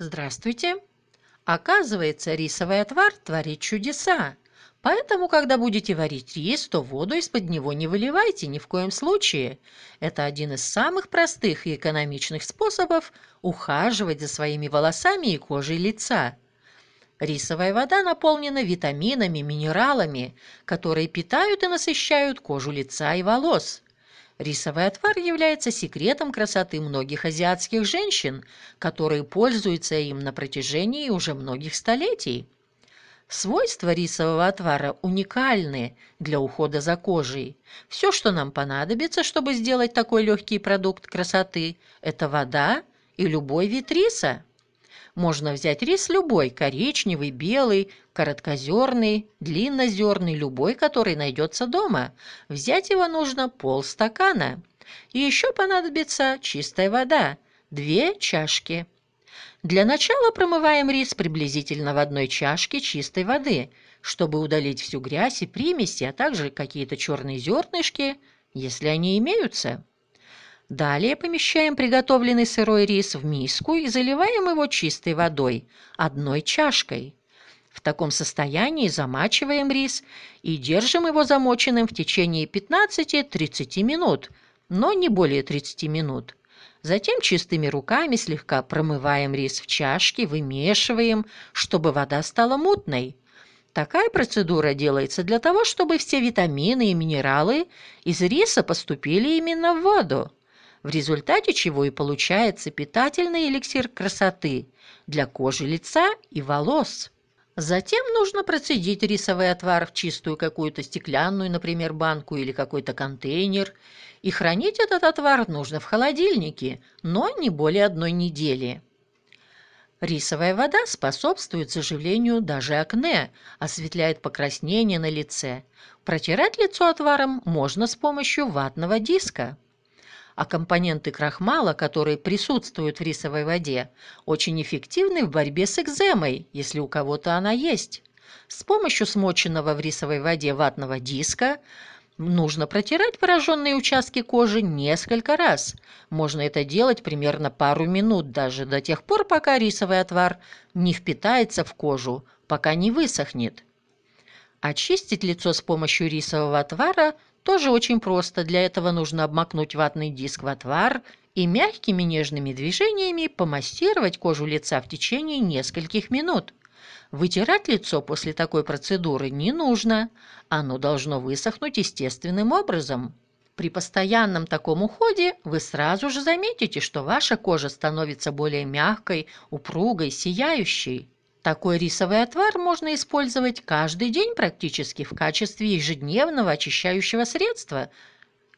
Здравствуйте! Оказывается, рисовый отвар творит чудеса. Поэтому, когда будете варить рис, то воду из-под него не выливайте ни в коем случае. Это один из самых простых и экономичных способов ухаживать за своими волосами и кожей лица. Рисовая вода наполнена витаминами, минералами, которые питают и насыщают кожу лица и волос. Рисовый отвар является секретом красоты многих азиатских женщин, которые пользуются им на протяжении уже многих столетий. Свойства рисового отвара уникальны для ухода за кожей. Все, что нам понадобится, чтобы сделать такой легкий продукт красоты, это вода и любой вид риса. Можно взять рис любой, коричневый, белый, короткозерный, длиннозерный, любой, который найдется дома. Взять его нужно полстакана. И еще понадобится чистая вода, две чашки. Для начала промываем рис приблизительно в одной чашке чистой воды, чтобы удалить всю грязь и примеси, а также какие-то черные зернышки, если они имеются. Далее помещаем приготовленный сырой рис в миску и заливаем его чистой водой, одной чашкой. В таком состоянии замачиваем рис и держим его замоченным в течение 15-30 минут, но не более 30 минут. Затем чистыми руками слегка промываем рис в чашке, вымешиваем, чтобы вода стала мутной. Такая процедура делается для того, чтобы все витамины и минералы из риса поступили именно в воду в результате чего и получается питательный эликсир красоты для кожи лица и волос. Затем нужно процедить рисовый отвар в чистую какую-то стеклянную, например, банку или какой-то контейнер, и хранить этот отвар нужно в холодильнике, но не более одной недели. Рисовая вода способствует заживлению даже акне, осветляет покраснение на лице. Протирать лицо отваром можно с помощью ватного диска а компоненты крахмала, которые присутствуют в рисовой воде, очень эффективны в борьбе с экземой, если у кого-то она есть. С помощью смоченного в рисовой воде ватного диска нужно протирать пораженные участки кожи несколько раз. Можно это делать примерно пару минут, даже до тех пор, пока рисовый отвар не впитается в кожу, пока не высохнет. Очистить лицо с помощью рисового отвара тоже очень просто. Для этого нужно обмакнуть ватный диск в отвар и мягкими нежными движениями помассировать кожу лица в течение нескольких минут. Вытирать лицо после такой процедуры не нужно. Оно должно высохнуть естественным образом. При постоянном таком уходе вы сразу же заметите, что ваша кожа становится более мягкой, упругой, сияющей. Такой рисовый отвар можно использовать каждый день практически в качестве ежедневного очищающего средства.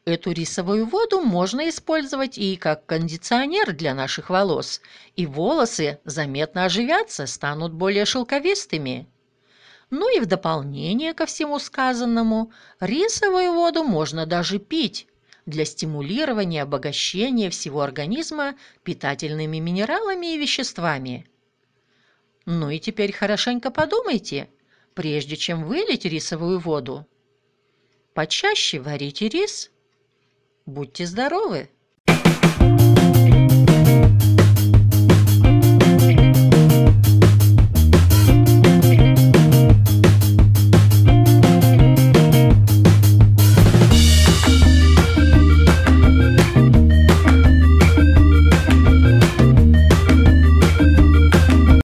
Эту рисовую воду можно использовать и как кондиционер для наших волос, и волосы заметно оживятся, станут более шелковистыми. Ну и в дополнение ко всему сказанному, рисовую воду можно даже пить для стимулирования обогащения всего организма питательными минералами и веществами. Ну и теперь хорошенько подумайте, прежде чем вылить рисовую воду. Почаще варите рис. Будьте здоровы!